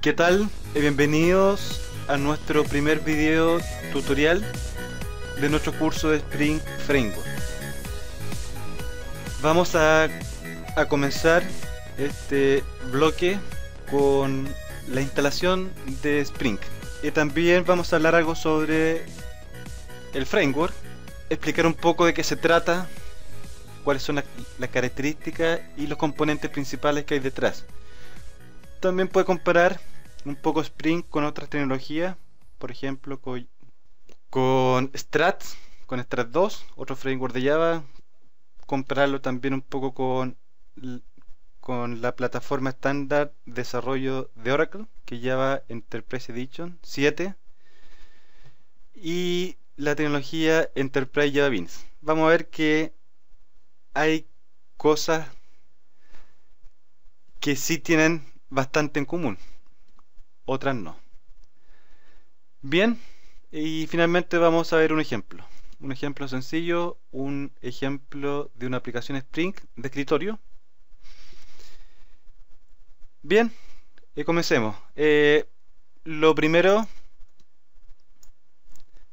¿Qué tal? Eh, bienvenidos a nuestro primer video tutorial de nuestro curso de Spring Framework. Vamos a, a comenzar este bloque con la instalación de Spring. Y también vamos a hablar algo sobre el framework, explicar un poco de qué se trata, cuáles son las características y los componentes principales que hay detrás. También puede comparar un poco Spring con otras tecnologías, por ejemplo con, Strats, con Strat 2, otro framework de Java, compararlo también un poco con, con la plataforma estándar de desarrollo de Oracle que Java Enterprise Edition 7 y la tecnología Enterprise Java Beans. Vamos a ver que hay cosas que sí tienen bastante en común, otras no. Bien, y finalmente vamos a ver un ejemplo. Un ejemplo sencillo, un ejemplo de una aplicación Spring de escritorio. Bien, y comencemos. Eh, lo primero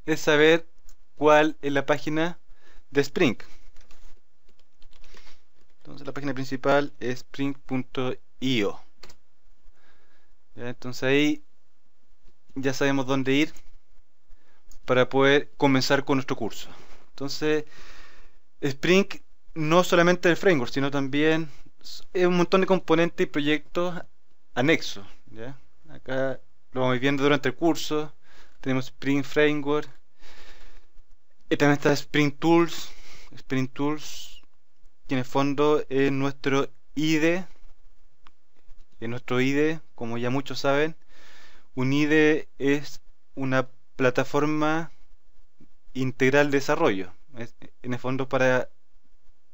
es saber cuál es la página de Spring. Entonces la página principal es spring.io. Entonces ahí ya sabemos dónde ir para poder comenzar con nuestro curso. Entonces Spring no solamente el framework, sino también es un montón de componentes y proyectos anexo ¿ya? Acá lo vamos viendo durante el curso. Tenemos Spring Framework. Y también está Spring Tools. Spring Tools, que en el fondo es nuestro IDE. en nuestro IDE, como ya muchos saben. Un IDE es una plataforma integral de desarrollo. en el fondo para,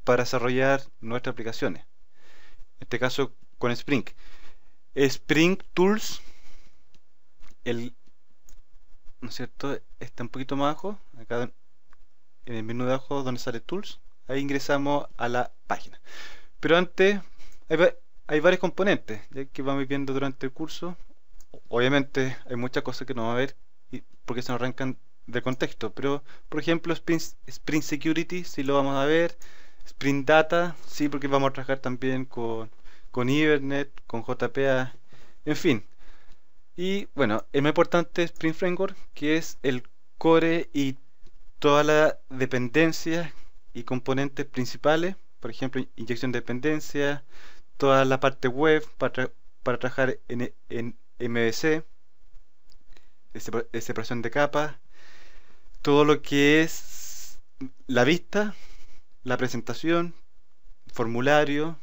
para desarrollar nuestras aplicaciones. En este caso con Spring. Spring Tools. El, ¿No es cierto? Está un poquito más abajo. Acá en el menú de abajo donde sale Tools. Ahí ingresamos a la página. Pero antes hay, varios componentes que vamos viendo durante el curso. Obviamente hay muchas cosas que no vamos a ver y, porque se nos arrancan de contexto. Pero por ejemplo Spring, Spring Security sí lo vamos a ver. Spring Data sí porque vamos a trabajar también con con Ibernet, con JPA, en fin. Y bueno, es más importante es Spring Framework, que es el core y todas las dependencias y componentes principales, por ejemplo, inyección de dependencia, toda la parte web para, para trabajar en, en MVC, separación de capas, todo lo que es la vista, la presentación, formulario,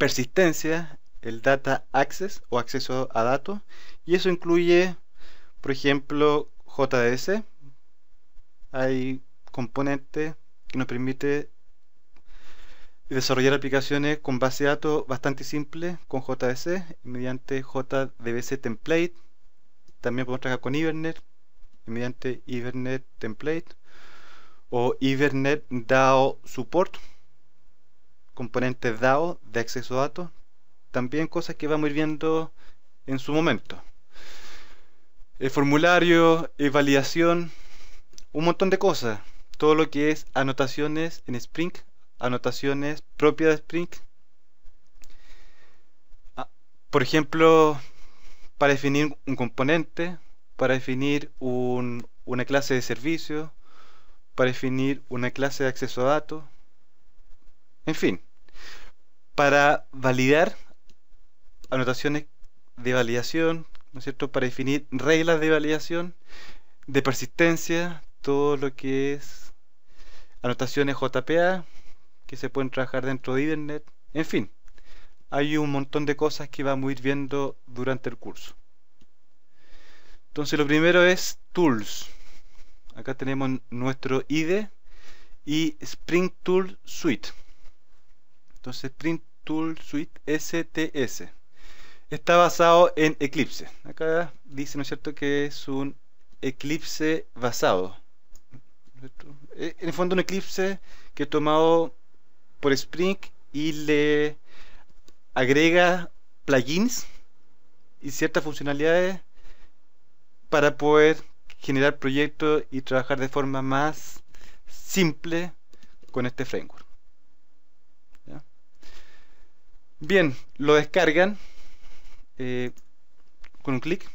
persistencia, el data access o acceso a datos, y eso incluye, por ejemplo, JDS. Hay componente que nos permite desarrollar aplicaciones con base de datos bastante simple con JDS mediante JDBC template. También podemos trabajar con Ibernet mediante Ibernet template o Ibernet DAO support componentes DAO de acceso a datos, también cosas que vamos a ir viendo en su momento. El formulario, validación, un montón de cosas. Todo lo que es anotaciones en Spring, anotaciones propias de Spring. Ah, por ejemplo, para definir un componente, para definir una clase de servicio, para definir una clase de acceso a datos, en fin, para validar anotaciones de validación, ¿no es cierto? Para definir reglas de validación, de persistencia, todo lo que es anotaciones JPA que se pueden trabajar dentro de Ethernet, en fin, hay un montón de cosas que vamos a ir viendo durante el curso. Entonces lo primero es Tools. Acá tenemos nuestro IDE y Spring Tool Suite. Entonces Spring Tool Suite STS. Está basado en Eclipse. Acá dice, ¿no es cierto?, que es un eclipse basado. Eh, en el fondo un eclipse que he tomado por Spring y le agrega plugins y ciertas funcionalidades para poder generar proyectos y trabajar de forma más simple con este framework. Bien, lo descargan eh, con un clic,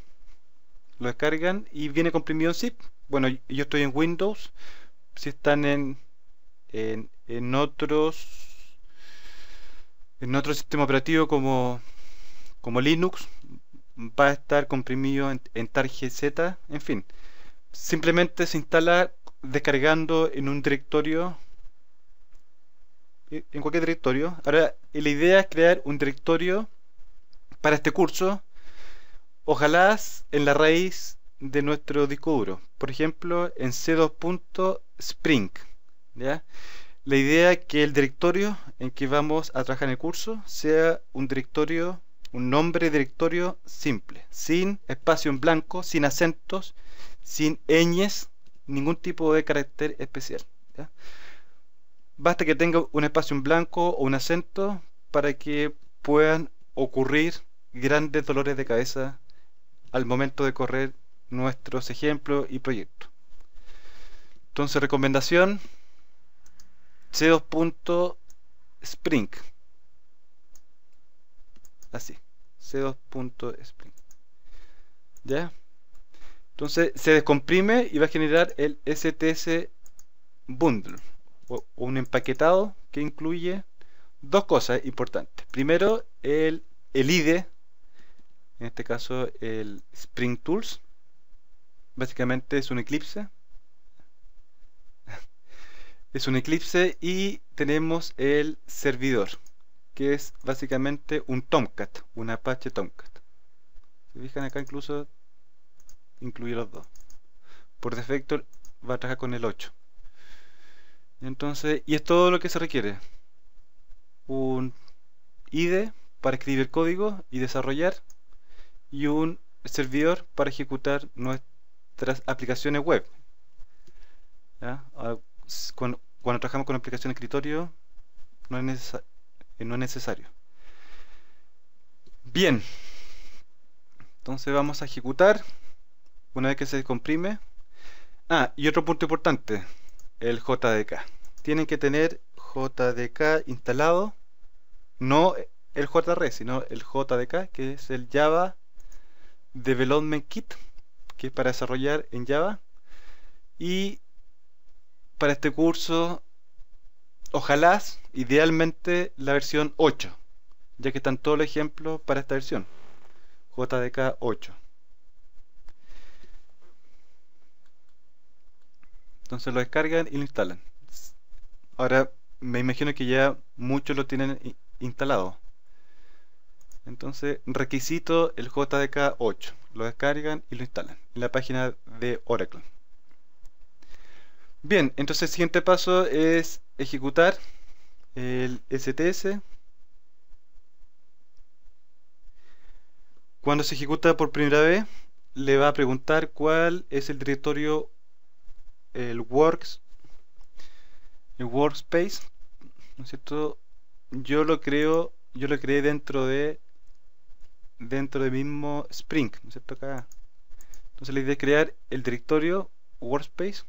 lo descargan y viene comprimido en zip. Bueno, yo estoy en Windows, si están en, en, en otros en otro sistema operativo como, como Linux va a estar comprimido en, en Z, en fin. Simplemente se instala descargando en un directorio eh, en cualquier directorio. Ahora y la idea es crear un directorio para este curso, ojalá en la raíz de nuestro disco duro, por ejemplo en c2.spring. La idea es que el directorio en que vamos a trabajar en el curso sea un directorio, un nombre directorio simple, sin espacio en blanco, sin acentos, sin ñes, ningún tipo de carácter especial. Basta que tenga un espacio en blanco o un acento para que puedan ocurrir grandes dolores de cabeza al momento de correr nuestros ejemplos y proyectos. Entonces, recomendación c2.spring. Así, c2.spring. ¿Ya? Entonces se descomprime y va a generar el STS bundle un empaquetado que incluye dos cosas importantes. Primero, el, IDE, en este caso el Spring Tools, básicamente es un eclipse. es un eclipse y tenemos el servidor, que es básicamente un Tomcat, un Apache Tomcat. si fijan acá incluso incluye los dos. Por defecto va a trabajar con el 8. Entonces, y es todo lo que se requiere. Un IDE para escribir código y desarrollar y un servidor para ejecutar nuestras aplicaciones web. Ah, cuando, trabajamos con aplicaciones de escritorio eh, no es, necesario. Bien. Entonces vamos a ejecutar. Una vez que se comprime. Ah, y otro punto importante. El JDK tienen que tener JDK instalado, no el JR, e, sino el JDK, que es el Java Development Kit, que es para desarrollar en Java. Y para este curso, ojalá, idealmente, la versión 8, ya que están todos los ejemplos para esta versión, JDK 8. Entonces lo descargan y lo instalan. Ahora, me imagino que ya muchos lo tienen instalado. Entonces, requisito el JDK 8. Lo descargan y lo instalan en la página de Oracle. Bien, entonces el siguiente paso es ejecutar el STS. Cuando se ejecuta por primera vez, le va a preguntar cuál es el directorio, el works el workspace, Yo lo creo, yo lo creé dentro de dentro del mismo Spring, ¿no Acá. Entonces la idea es crear el directorio workspace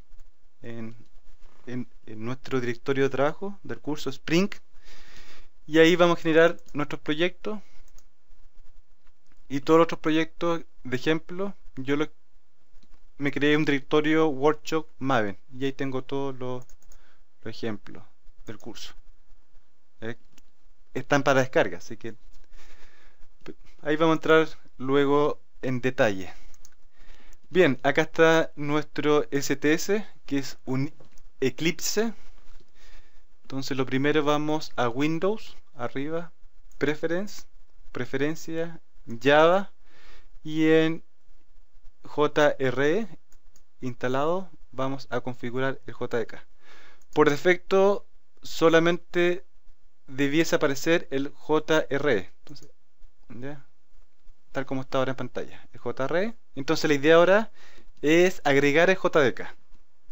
en, en, en nuestro directorio de trabajo del curso Spring y ahí vamos a generar nuestros proyectos y todos los otros proyectos de ejemplo yo lo, me creé un directorio workshop maven y ahí tengo todos los ejemplo, del curso. Eh, están para descarga, así que ahí vamos a entrar luego en detalle. Bien, acá está nuestro STS, que es un Eclipse. Entonces lo primero vamos a Windows, arriba, Preference, Preferencia, Java, y en JRE instalado vamos a configurar el JDK. E por defecto solamente debiese aparecer el JRE. Tal como está ahora en pantalla, el JRE. Entonces la idea ahora es agregar el JDK,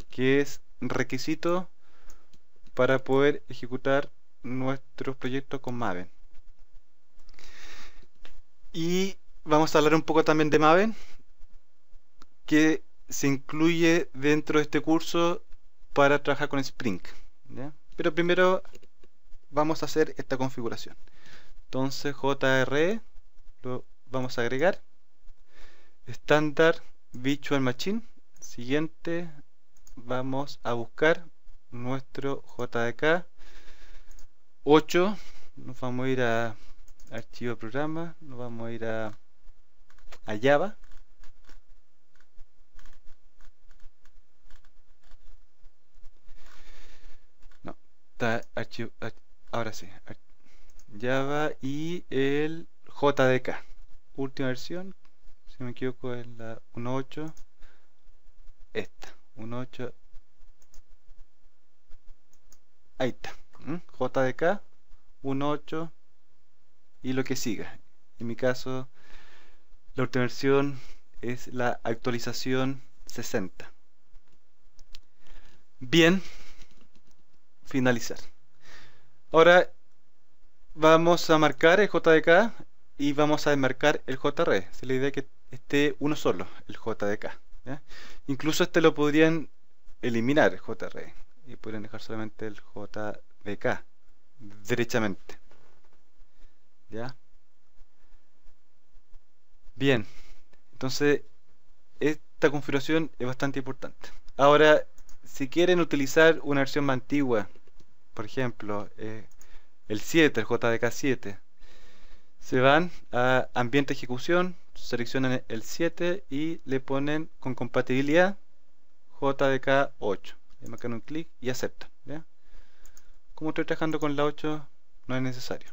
que es requisito para poder ejecutar nuestros proyectos con Maven. Y vamos a hablar un poco también de Maven, que se incluye dentro de este curso para trabajar con Spring. Pero primero vamos a hacer esta configuración. Entonces JR lo vamos a agregar. Estándar Virtual Machine. Siguiente vamos a buscar nuestro JDK 8. Nos vamos a ir a archivo programa, nos vamos a ir a, a Java archivo, ahora sí, Java y el JDK. Última versión, si me equivoco es la 1.8, esta, 1.8, ahí está, JDK 1.8 y lo que siga. En mi caso, la última versión es la actualización 60. Bien, finalizar. Ahora vamos a marcar el JDK y vamos a desmarcar el JRE. Es la idea que esté uno solo, el JDK. Incluso este lo podrían eliminar, el JRE, y podrían dejar solamente el JDK derechamente. ¿Ya? Bien, entonces esta configuración es bastante importante. Ahora si quieren utilizar una versión más antigua, por ejemplo, eh, el 7, el JDK7, se van a ambiente ejecución, seleccionan el 7 y le ponen con compatibilidad JDK8. Le marcan un clic y aceptan. Como estoy trabajando con la 8, no es necesario.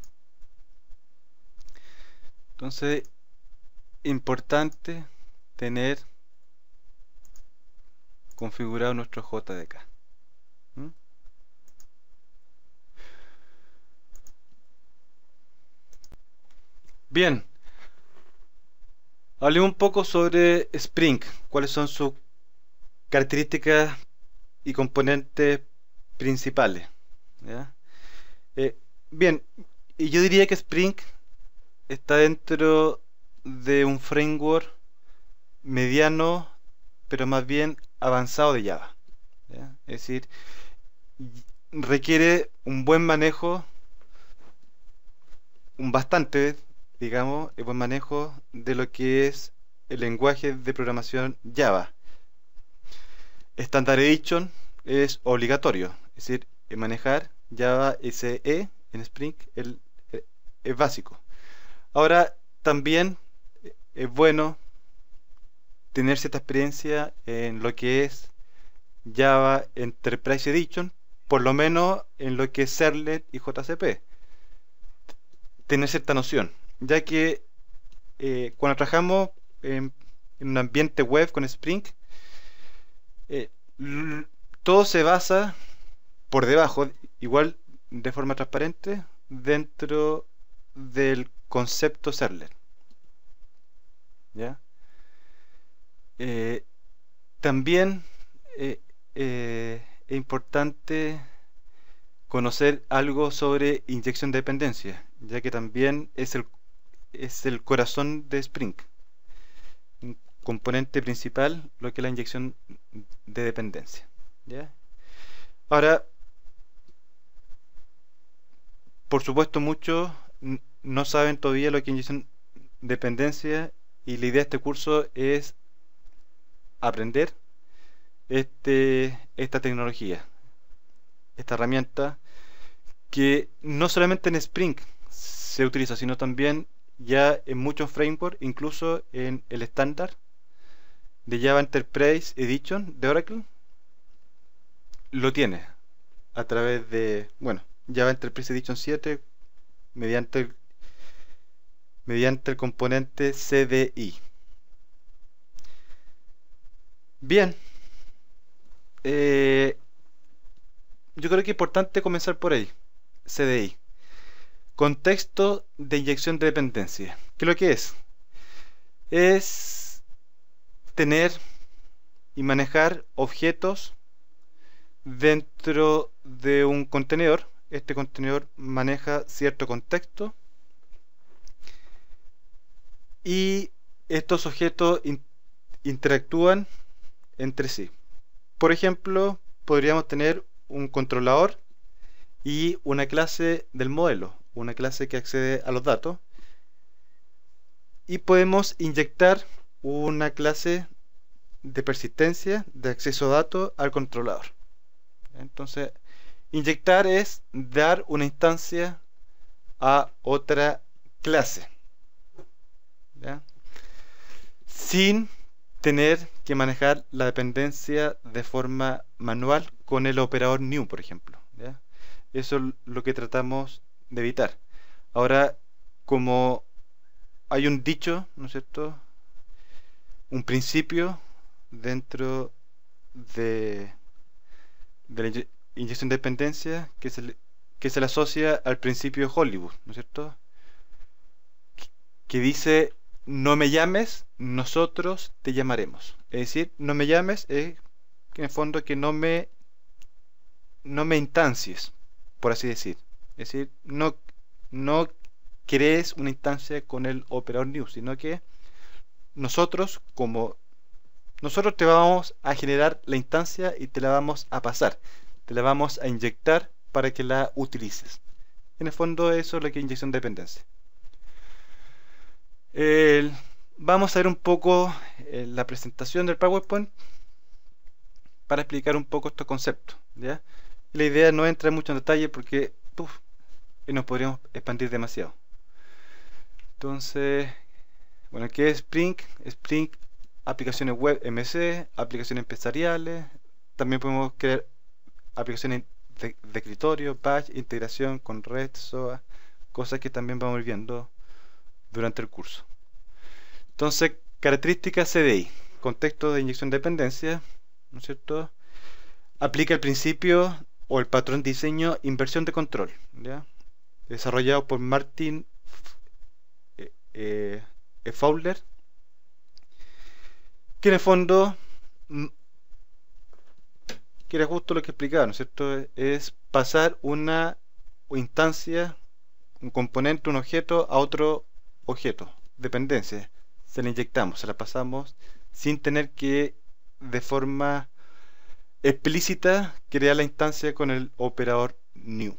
Entonces, importante tener configurado nuestro JDK. ¿Mm? Bien, hablé un poco sobre Spring, cuáles son sus características y componentes principales. Eh, bien, y yo diría que Spring está dentro de un framework mediano, pero más bien avanzado de Java. Es decir, requiere un buen manejo, un bastante, digamos, el buen manejo de lo que es el lenguaje de programación Java. edition es obligatorio, es decir, manejar Java SE en Spring eh, es básico. Ahora, también eh, es bueno tener cierta experiencia en lo que es Java Enterprise Edition, por lo menos en lo que es Serlet y JCP. Tener cierta noción, ya que eh, cuando trabajamos en, un ambiente web con Spring, eh, todo se basa por debajo, igual de forma transparente, dentro del concepto Serlet. ¿Ya? Eh, también eh, eh, es importante conocer algo sobre inyección de dependencia, ya que también es el, es el corazón de Spring, un componente principal, lo que es la inyección de dependencia. Ahora, por supuesto, muchos no saben todavía lo que es inyección de dependencia y la idea de este curso es aprender este, esta tecnología, esta herramienta que no solamente en Spring se utiliza, sino también ya en muchos frameworks, incluso en el estándar de Java Enterprise Edition de Oracle, lo tiene a través de, bueno, Java Enterprise Edition 7 mediante mediante el componente CDI. Bien. Eh, yo creo que es importante comenzar por ahí. CDI. Contexto de inyección de dependencia. ¿Qué es lo que es? Es tener y manejar objetos dentro de un contenedor. Este contenedor maneja cierto contexto. Y estos objetos interactúan entre sí. Por ejemplo, podríamos tener un controlador y una clase del modelo, una clase que accede a los datos. Y podemos inyectar una clase de persistencia de acceso a datos al controlador. Entonces, inyectar es dar una instancia a otra clase. Sin tener que manejar la dependencia de forma manual con el operador new, por ejemplo. Eso es lo que tratamos de evitar. Ahora, como hay un dicho, ¿no es cierto? Un principio dentro de, de la inyección de dependencia que se, le, que se le asocia al principio de Hollywood, ¿no es cierto? que dice no me llames, nosotros te llamaremos. Es decir, no me llames es, eh, en el fondo, que no me, no me instancies, por así decir. Es decir, no, no crees una instancia con el operador new, sino que nosotros, como nosotros te vamos a generar la instancia y te la vamos a pasar, te la vamos a inyectar para que la utilices. En el fondo, eso es lo que es inyección de dependencia vamos a ver un poco eh, la presentación del PowerPoint para explicar un poco estos conceptos. La idea no entra mucho en detalle porque nos podríamos expandir demasiado. Entonces, bueno, ¿qué es Spring? Spring, aplicaciones web MC, aplicaciones empresariales, también podemos crear aplicaciones de, escritorio, batch, integración con red, SOA, cosas que también vamos viendo durante el curso. Entonces, características CDI, contexto de inyección de dependencia, ¿no es cierto? Aplica el principio o el patrón diseño inversión de control, ¿ya? Desarrollado por Martin eh, eh, eh, Fowler, que en el fondo mm, que era justo lo que explicaba, ¿no es cierto? Es pasar una instancia, un componente, un objeto a otro objeto, dependencia se la inyectamos, se la pasamos sin tener que de forma explícita crear la instancia con el operador new.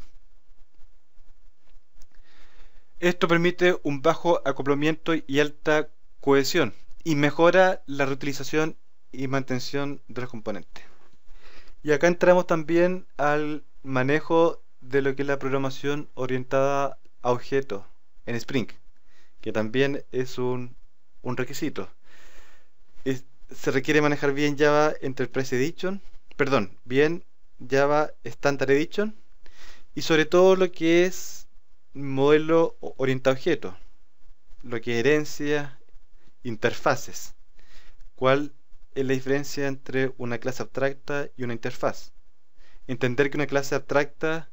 Esto permite un bajo acoplamiento y alta cohesión y mejora la reutilización y mantención de los componentes. Y acá entramos también al manejo de lo que es la programación orientada a objetos en Spring, que también es un un requisito. se requiere manejar bien Java Enterprise Edition, perdón, bien Java Standard Edition y sobre todo lo que es modelo orientado a objeto, lo que herencia, interfaces. ¿Cuál es la diferencia entre una clase abstracta y una interfaz? Entender que una clase abstracta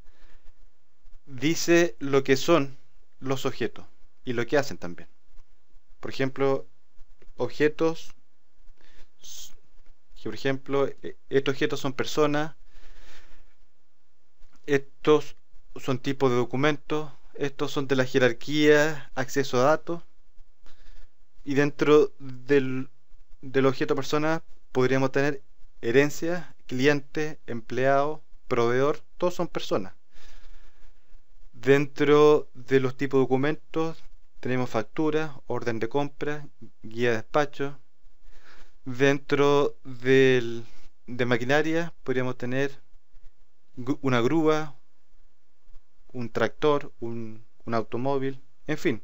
dice lo que son los objetos y lo que hacen también por ejemplo, objetos, por ejemplo, e, estos objetos son personas, estos son tipos de documentos, estos son de la jerarquía, acceso a datos, y dentro del, del objeto persona podríamos tener herencia, cliente, empleado, proveedor, todos son personas. Dentro de los tipos de documentos tenemos factura, orden de compra, guía de despacho. Dentro de maquinaria podríamos tener una grúa, un tractor, un, un automóvil, en fin.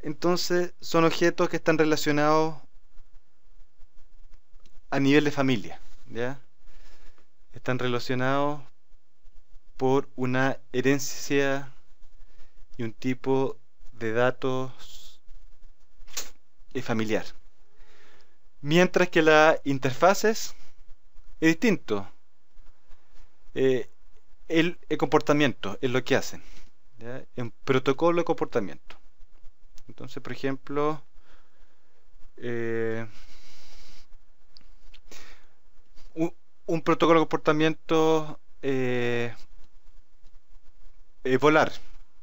Entonces son objetos que están relacionados a nivel de familia, ¿ya? Están relacionados por una herencia y un tipo de datos familiar. Mientras que las interfaces es distinto. Eh, el, comportamiento es lo que hacen. ¿ya? protocolo de comportamiento. Entonces, por ejemplo, eh, un, protocolo de comportamiento eh, es volar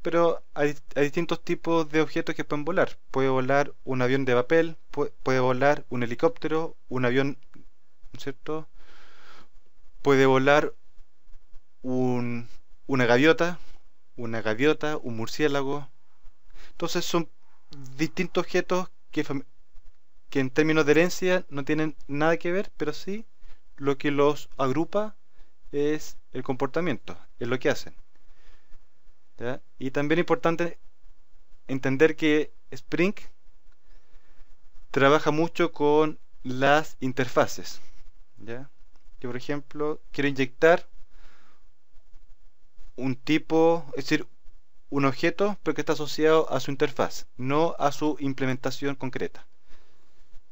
pero hay, distintos tipos de objetos que pueden volar. Puede volar un avión de papel, puede, volar un helicóptero, un avión, ¿cierto? Puede volar una gaviota, una gaviota, un murciélago. Entonces son distintos objetos que, que en términos de herencia no tienen nada que ver, pero sí lo que los agrupa es el comportamiento, es lo que hacen. Y también importante entender que Spring trabaja mucho con las interfaces. ¿ya? Yo, por ejemplo, quiero inyectar un tipo, es decir, un objeto, pero que está asociado a su interfaz, no a su implementación concreta.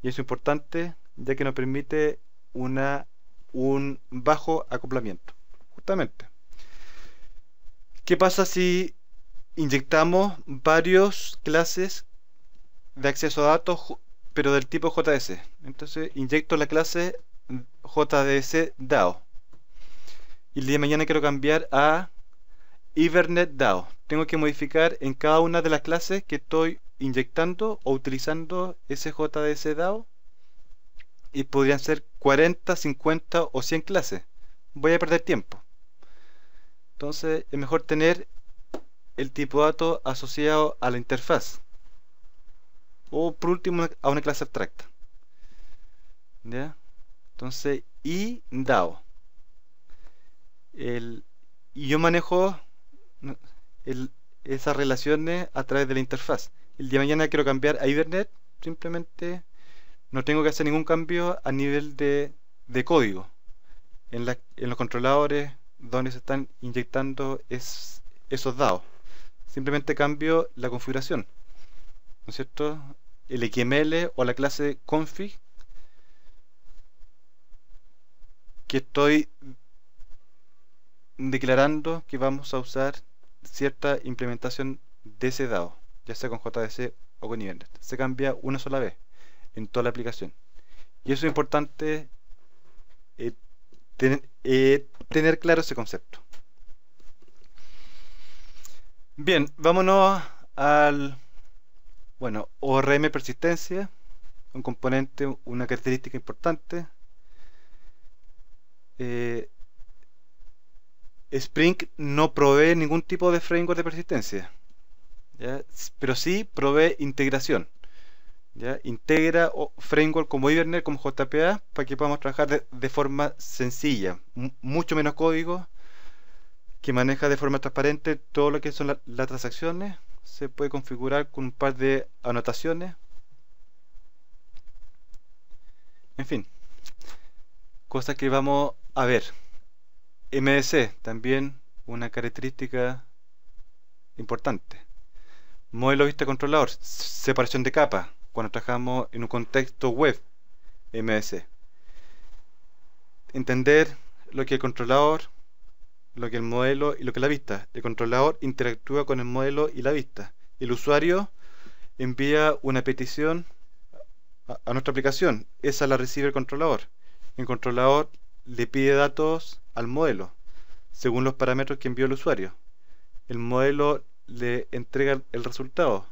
Y eso es importante, ya que nos permite un bajo acoplamiento, justamente. ¿Qué pasa si inyectamos varios clases de acceso a datos, pero del tipo JDS? Entonces inyecto la clase JDS DAO. Y el día de mañana quiero cambiar a Ibernet DAO. Tengo que modificar en cada una de las clases que estoy inyectando o utilizando ese JDS DAO. Y podrían ser 40, 50 o 100 clases. Voy a perder tiempo. Entonces es mejor tener el tipo de dato asociado a la interfaz. O por último a una clase abstracta. Entonces, y DAO. El, y yo manejo el, esas relaciones a través de la interfaz. El día de mañana quiero cambiar a ibernet simplemente no tengo que hacer ningún cambio a nivel de, de código en, en los controladores donde se están inyectando es, esos dados. Simplemente cambio la configuración. ¿No es cierto? El XML o la clase config que estoy declarando que vamos a usar cierta implementación de ese dado, ya sea con JDC o con Event. Se cambia una sola vez en toda la aplicación. Y eso es importante eh, eh, tener claro ese concepto. Bien, vámonos al, bueno, ORM persistencia, un componente, una característica importante. Eh, Spring no provee ningún tipo de framework de persistencia, pero sí provee integración integra framework como Ibernet como JPA, para que podamos trabajar de, forma sencilla, mucho menos código, que maneja de forma transparente todo lo que son las transacciones, se puede configurar con un par de anotaciones, en fin, cosas que vamos a ver. MDC, también una característica importante. Modelo vista controlador, separación de capas cuando trabajamos en un contexto web MS. Entender lo que el controlador, lo que el modelo y lo que la vista. El controlador interactúa con el modelo y la vista. El usuario envía una petición a nuestra aplicación. Esa la recibe el controlador. El controlador le pide datos al modelo según los parámetros que envió el usuario. El modelo le entrega el resultado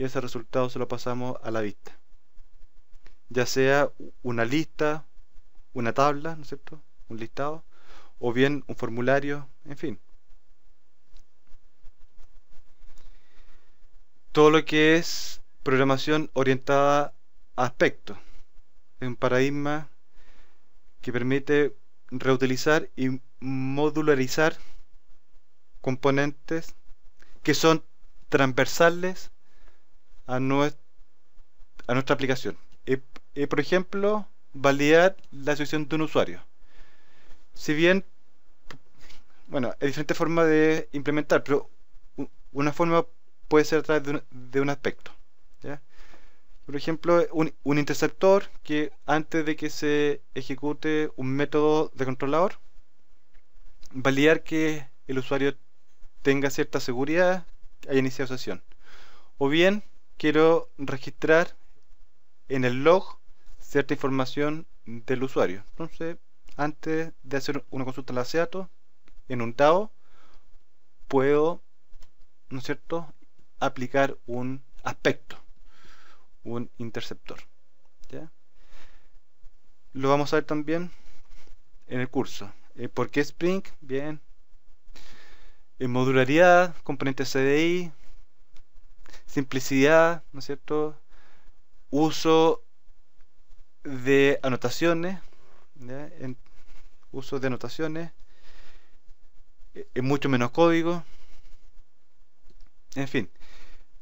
y ese resultado se lo pasamos a la vista. Ya sea una lista, una tabla, ¿no es cierto? Un listado, o bien un formulario, en fin. Todo lo que es programación orientada a aspectos. Es un paradigma que permite reutilizar y modularizar componentes que son transversales a, nuestra aplicación. por ejemplo, validar la asociación de un usuario. Si bien, bueno, hay diferentes formas de implementar, pero una forma puede ser a través de un, aspecto. Por ejemplo, un, interceptor que antes de que se ejecute un método de controlador, validar que el usuario tenga cierta seguridad haya iniciado sesión. O bien quiero registrar en el log cierta información del usuario. Entonces, antes de hacer una consulta en la SEATO, en un DAO, puedo, ¿no es cierto?, aplicar un aspecto, un interceptor. Lo vamos a ver también en el curso. Eh, ¿Por qué Spring? Bien. Eh, modularidad, componente CDI, simplicidad, ¿no es cierto? Uso de anotaciones, uso de anotaciones, es eh, mucho menos código, en fin,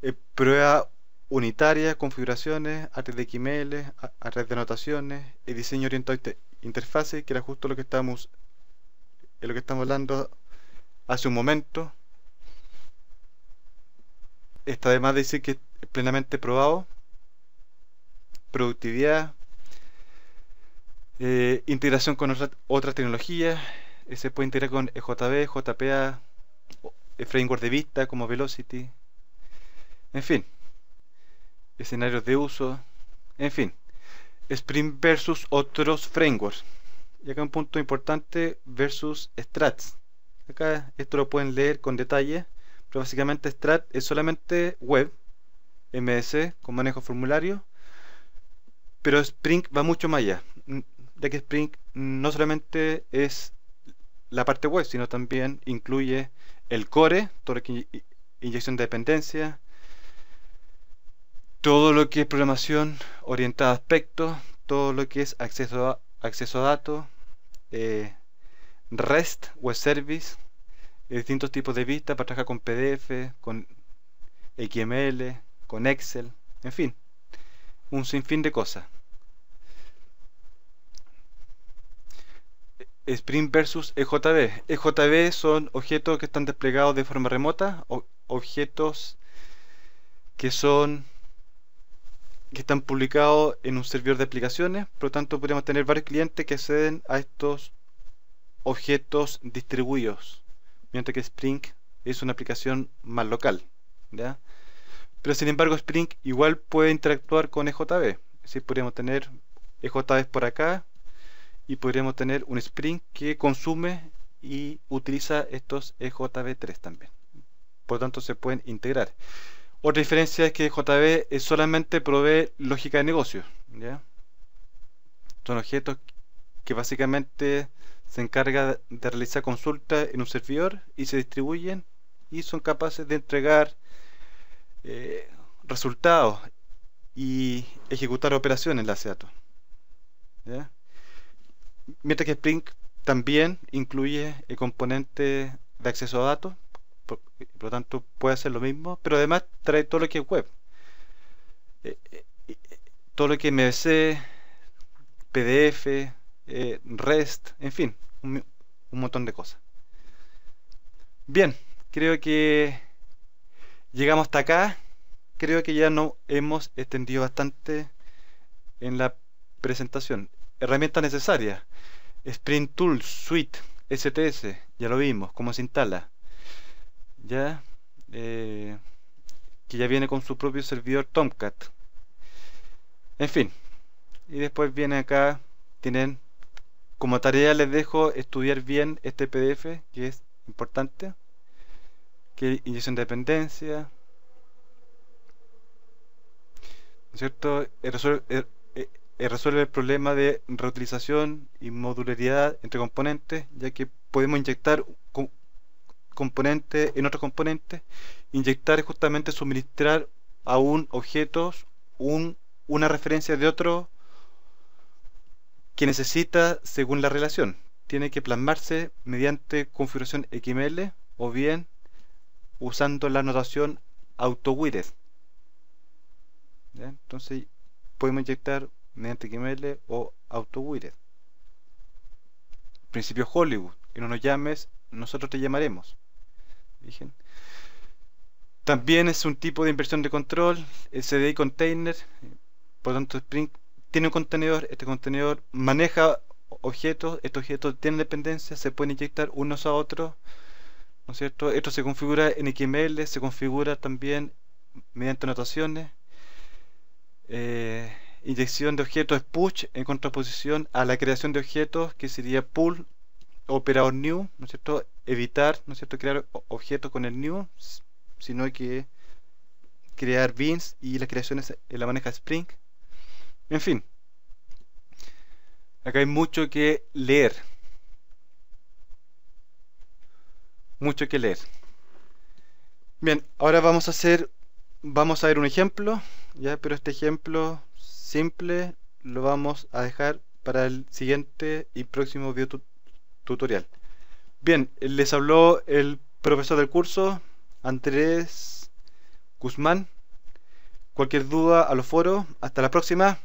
pruebas eh, prueba unitaria, configuraciones, a de XML, a, de anotaciones, el diseño orientado a interfaces, que era justo lo que estábamos, eh, lo que estamos hablando hace un momento, está además de decir que es plenamente probado. Productividad, eh, integración con otras tecnologías. Eh, se puede integrar con e JB, JPA, eh, framework de vista como Velocity. En fin, escenarios de uso. En fin, Spring versus otros frameworks. Y acá un punto importante versus Strats. Acá esto lo pueden leer con detalle pero básicamente Strat es solamente web, MS con manejo formulario, pero Spring va mucho más allá, ya que Spring no solamente es la parte web, sino también incluye el core, todo lo que inyección de dependencia, todo lo que es programación orientada a aspectos, todo lo que es acceso a, acceso a datos, eh, REST, web service, distintos tipos de vistas para trabajar con PDF, con XML, con Excel, en fin, un sinfín de cosas. Spring versus EJB. EJB son objetos que están desplegados de forma remota, objetos que son que están publicados en un servidor de aplicaciones, por lo tanto podríamos tener varios clientes que acceden a estos objetos distribuidos mientras que Spring es una aplicación más local. Pero sin embargo Spring igual puede interactuar con EJB. Si podríamos tener EJB por acá y podríamos tener un Spring que consume y utiliza estos EJB3 también. Por lo tanto se pueden integrar. Otra diferencia es que EJB solamente provee lógica de negocio. Son objetos que básicamente se encarga de realizar consultas en un servidor y se distribuyen y son capaces de entregar eh, resultados y ejecutar operaciones en la Mientras que Spring también incluye el eh, componente de acceso a datos, por, lo tanto puede hacer lo mismo, pero además trae todo lo que es web. Eh, todo lo que es MVC, PDF, eh, REST, en fin, un, montón de cosas. Bien, creo que llegamos hasta acá. Creo que ya no hemos extendido bastante en la presentación. Herramientas necesarias. Sprint Tools, Suite, STS, ya lo vimos, cómo se instala. Ya, eh, que ya viene con su propio servidor Tomcat. En fin, y después viene acá, tienen como tarea les dejo estudiar bien este PDF, que es importante. Que inyección de dependencia. cierto? Eh, resuelve, eh, eh, resuelve el problema de reutilización y modularidad entre componentes, ya que podemos inyectar componentes en otros componentes. Inyectar es justamente suministrar a un objeto una referencia de otro que necesita según la relación. Tiene que plasmarse mediante configuración XML o bien usando la notación autowired Entonces podemos inyectar mediante XML o autowired Principio Hollywood, que no nos llames, nosotros te llamaremos. También es un tipo de inversión de control, SDI container, por lo tanto Spring tiene un contenedor, este contenedor maneja objetos, estos objetos tienen dependencias se pueden inyectar unos a otros, ¿no es cierto? Esto se configura en XML, se configura también mediante anotaciones. Eh, inyección de objetos es push en contraposición a la creación de objetos que sería pull, operador new, ¿no es cierto? Evitar, ¿no es cierto? Crear objetos con el new, sino que crear bins y la creación eh, la maneja Spring. En fin, acá hay mucho que leer. Mucho que leer. Bien, ahora vamos a hacer, vamos a ver un ejemplo, ya, pero este ejemplo simple lo vamos a dejar para el siguiente y próximo video tutorial. Bien, les habló el profesor del curso, Andrés Guzmán. Cualquier duda a los foros. Hasta la próxima.